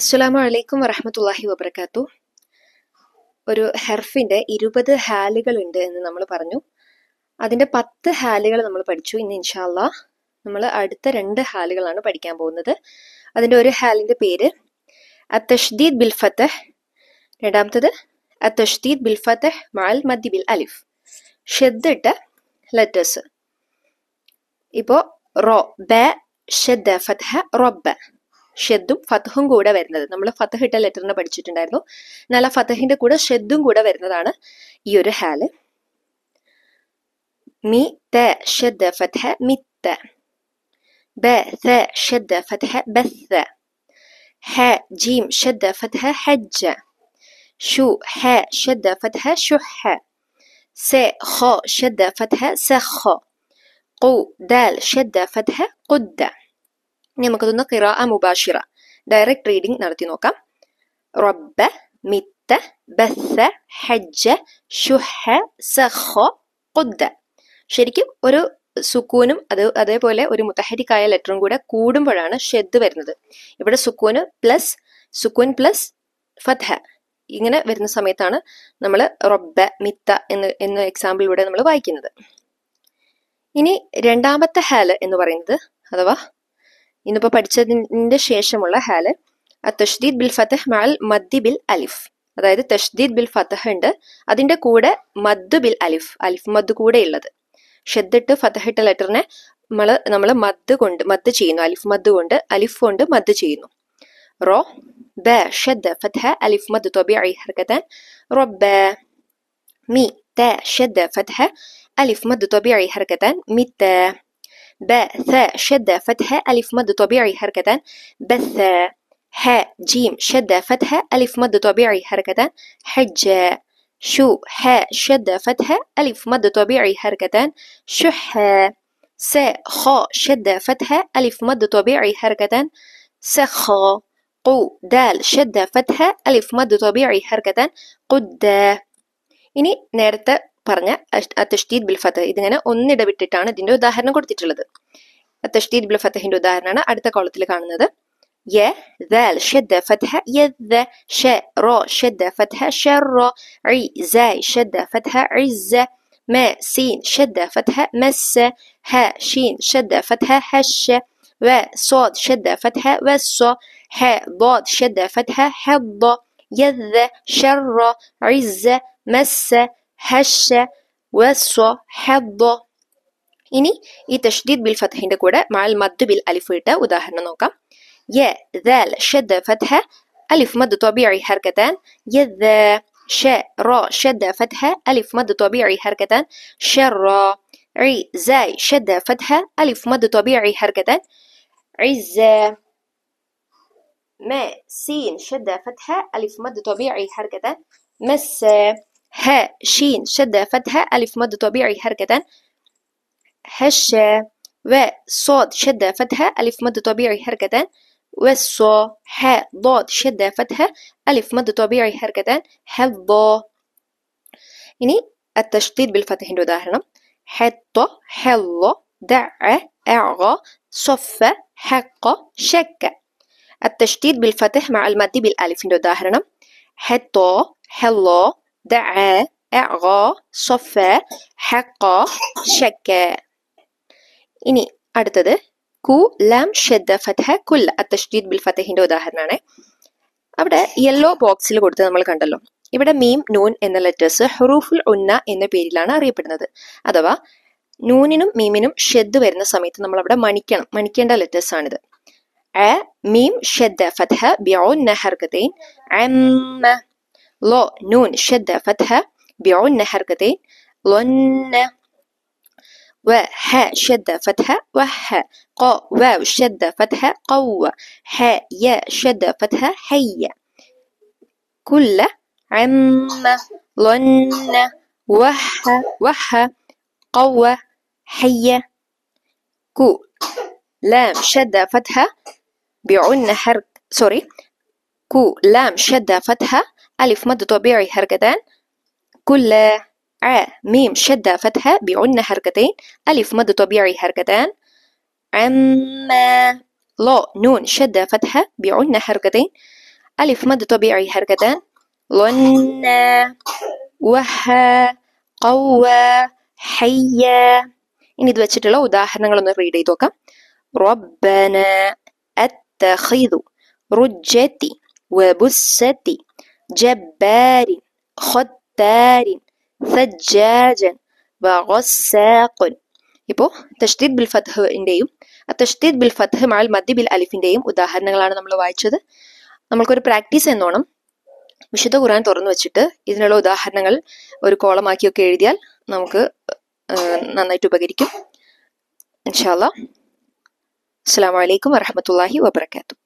അസ്സലാമു അലൈക്കും വറഹമത്തല്ലാഹി വബർക്കാത്തു ഒരു ഹെർഫിൻ്റെ ഇരുപത് ഹാലുകളുണ്ട് എന്ന് നമ്മൾ പറഞ്ഞു അതിൻ്റെ പത്ത് ഹാലുകൾ നമ്മൾ പഠിച്ചു ഇന്ന് ഇൻഷാല്ല നമ്മൾ അടുത്ത രണ്ട് ഹാലുകളാണ് പഠിക്കാൻ പോകുന്നത് അതിൻ്റെ ഒരു ഹാലിൻ്റെ പേര് അത്തഷ്ദീദ് ബിൽ ഫത്തഹ് രണ്ടാമത്തത് അത്തഷ്ദീദ് ബിൽ ഫത്തഹ് മാൽ മദ്ദി ബിൽ അലിഫ് ഷെദ്ദിട്ട ലെറ്റേഴ്സ് ഇപ്പോ റോ ബ ഷെദ് ഫത്ഹ റൊബ്ബ ഷെദ്ദും ഫത്തഹും കൂടെ വരുന്നത് നമ്മൾ ഫത്തഹ് ഇട്ട ലെറ്ററിനെ പഠിച്ചിട്ടുണ്ടായിരുന്നു എന്നാൽ ആ ഫത്തഹിന്റെ കൂടെ ഷെദ്ദും കൂടെ വരുന്നതാണ് ഈ ഒരു ഹാല് മി ത ഷെദ് ഫത്ഹ മിത്ത ബ ത ഷെദ് ഫത്ഹ ബസ് ഹ ജീം ഷെദ് ഫത്ഹ ഹജ്ജ ഷു ഹ ഷെദ് ഫത്ഹ ഷുഹ س خ شدة فتحة سخ ഖു ദാൽ شدة فتحة ഖുദ്ദ ഇനി നമുക്കതൊന്ന് കിറാ മുബാഷിറ ഡയറക്റ്റ് റീഡിംഗ് നടത്തി നോക്കാം റബ്ബ മിത്ത ബസ് ഹജ്ജ ഷുഹ സഹ കൊദ്ദ ശരിക്കും ഒരു സുക്കൂനും അത് അതേപോലെ ഒരു മുത്തഹരിക്കായ ലെറ്ററും കൂടെ കൂടുമ്പോഴാണ് ഷെദ് വരുന്നത് ഇവിടെ സുക്കൂന് പ്ലസ് സുക്കൂൻ പ്ലസ് ഫത്ഹ ഇങ്ങനെ വരുന്ന സമയത്താണ് നമ്മൾ റൊബ്ബ മിത്ത എന്ന് എന്ന ഇവിടെ നമ്മൾ വായിക്കുന്നത് ഇനി രണ്ടാമത്തെ ഹാല് എന്ന് പറയുന്നത് അഥവാ ഇന്നിപ്പോ പഠിച്ചതിന്റെ ശേഷമുള്ള ഹാല് തഷ്ദീദ് ബിൽ ഫതഹ് മഅൽ മദ്ദി ബിൽ അലിഫ് അതായത് തഷ്ദീദ് ബിൽ ഫതഹ് ഉണ്ട് അതിന്റെ കൂടെ മദ്ദു ബിൽ അലിഫ് അലിഫ് മദ് കൂടെ ഉള്ളത് ഷെദ്ദിട്ട് ഫതഹിട്ട ലെറ്ററിനെ നമ്മൾ നമ്മൾ മദ് കൊണ്ട് മദ് ചെയ്യുന്നു അലിഫ് മദ് കൊണ്ട് അലിഫ് കൊണ്ട് മദ് ചെയ്യുന്നു റോ ബ ഷെദ് ഫതഹ അലിഫ് മദ് തൊബി ഐ ഹർക്കത്തൻ മി ത ഷെദ് ഫതഹ അലിഫ് മദ് തൊബി ഐ ഹർക്കത്തൻ മി ത باء ثاء شدة فتحة ألف مد طبيعي حركتان بث ح جيم شدة فتحة ألف مد طبيعي حركتان حج شو ح شدة فتحة ألف مد طبيعي حركتان شح ساء خاء شدة فتحة ألف مد طبيعي حركتان سخ قو دال شدة فتحة ألف مد طبيعي حركتان قد إني يعني نرتب പറഞ്ഞ അത്തഷ്തീദ് ബിൽ ഫത്തഹ് ഇതിങ്ങനെ ഒന്നിടവിട്ടിട്ടാണ് ഇതിന്റെ ഉദാഹരണം കൊടുത്തിട്ടുള്ളത് അത്തഷ്തീദ് ബിൽ ഫത്തഹിന്റെ ഉദാഹരണമാണ് അടുത്ത കോളത്തിൽ കാണുന്നത് ي ذال شدة فتحة يذ ش ر شدة فتحة شر عي زاي شدة فتحة عز ما سين شدة فتحة مس ها شين شدة فتحة حش و صاد شدة فتحة وس ح ضاد شدة فتحة حض يذ شر عز مس هشة وسو حظ إني إي تشديد بالفتح عندك مع المد بالألف ويتا وداهن نوكا يا ذال شد فتحة ألف مد طبيعي هركتان يا ذا شا را شد فتحة ألف مد طبيعي حركتان شر عي زاي شد فتحة ألف مد طبيعي هركتان عز ما سين شد فتحة ألف مد طبيعي هركتان مس هاء شين شدة فتحة ألف مد طبيعي حركة هشة و صاد شدة فتحة ألف مد طبيعي و والصا حاء ضاد شدة فتحة ألف مد طبيعي حركة حظا يعني التشديد بالفتح ظهرنا حتى حل دع أعغى صف حق شك التشديد بالفتح مع المد بالألف هنا ظهرنا حتى حل دعا അഅ സൊഫ ഹക്ക ഷക്ക ഇനി അടുത്തത് കു ലം ഷെദ്ദ ഫത്ഹ കുൽ അത്തഷ്ദീദ് ബിൽ ഫത്തഹിന്റെ ഉദാഹരണമാണ് അവിടെ യെല്ലോ ബോക്സിൽ കൊടുത്ത് നമ്മൾ കണ്ടല്ലോ ഇവിടെ മീം നൂൻ എന്ന ലെറ്റേഴ്സ് ഹുറൂഫുൽ ഉന്ന എന്ന പേരിലാണ് അറിയപ്പെടുന്നത് അഥവാ നൂനിനും മീമിനും ഷെദ് വരുന്ന സമയത്ത് നമ്മൾ അവിടെ മണിക്കണം മണിക്കേണ്ട ലെറ്റേഴ്സ് ആണിത് അ മീം ഷെദ്ദ ഫത്ഹ ബിയോൻ നഹർഗതൈൻ അമ്മ لو نون شدة فتحة بعن حركتين لن و ح شدة فتحة ح ق واو شدة فتحة قو ح ي شدة فتحة حي كل عم لن وح وح قوة حية كو لام شدة فتحة بعن حرك سوري كو لام شدة فتحة ألف مد طبيعي هرجدان كل ع ميم شدة فتحة بعنا هرجتين ألف مد طبيعي هرجدان عم لا نون شدة فتحة بعنا هرجتين ألف مد طبيعي هرجدان لن وها قوى حية إني دوات شد لو دا حرنا غلون ربنا أتخذ رجتي وبستي جبار ختار ثجاجا وغساق ഇപ്പോ തഷ്ദീദ് ബിൽ ഫത്ഹിന്റെയും തഷ്ദീദ് ബിൽ ഫത്ഹ് മൽ മദ്യ ബിൽ അലിഫിന്റെയും ഉദാഹരണങ്ങളാണ് നമ്മൾ വായിച്ചത് നമ്മൾക്കൊരു പ്രാക്ടീസ് എന്നോണം വിശുദ്ധ ഖുർആൻ തുറന്നു വെച്ചിട്ട് ഇതിനുള്ള ഉദാഹരണങ്ങൾ ഒരു കോളമാക്കിയൊക്കെ എഴുതിയാൽ നമുക്ക് നന്നായിട്ട് ഉപകരിക്കും ഇൻഷാല്ല അസ്സാം വലൈക്കും വരഹമത്തല്ലാഹി വാബർക്കാത്തു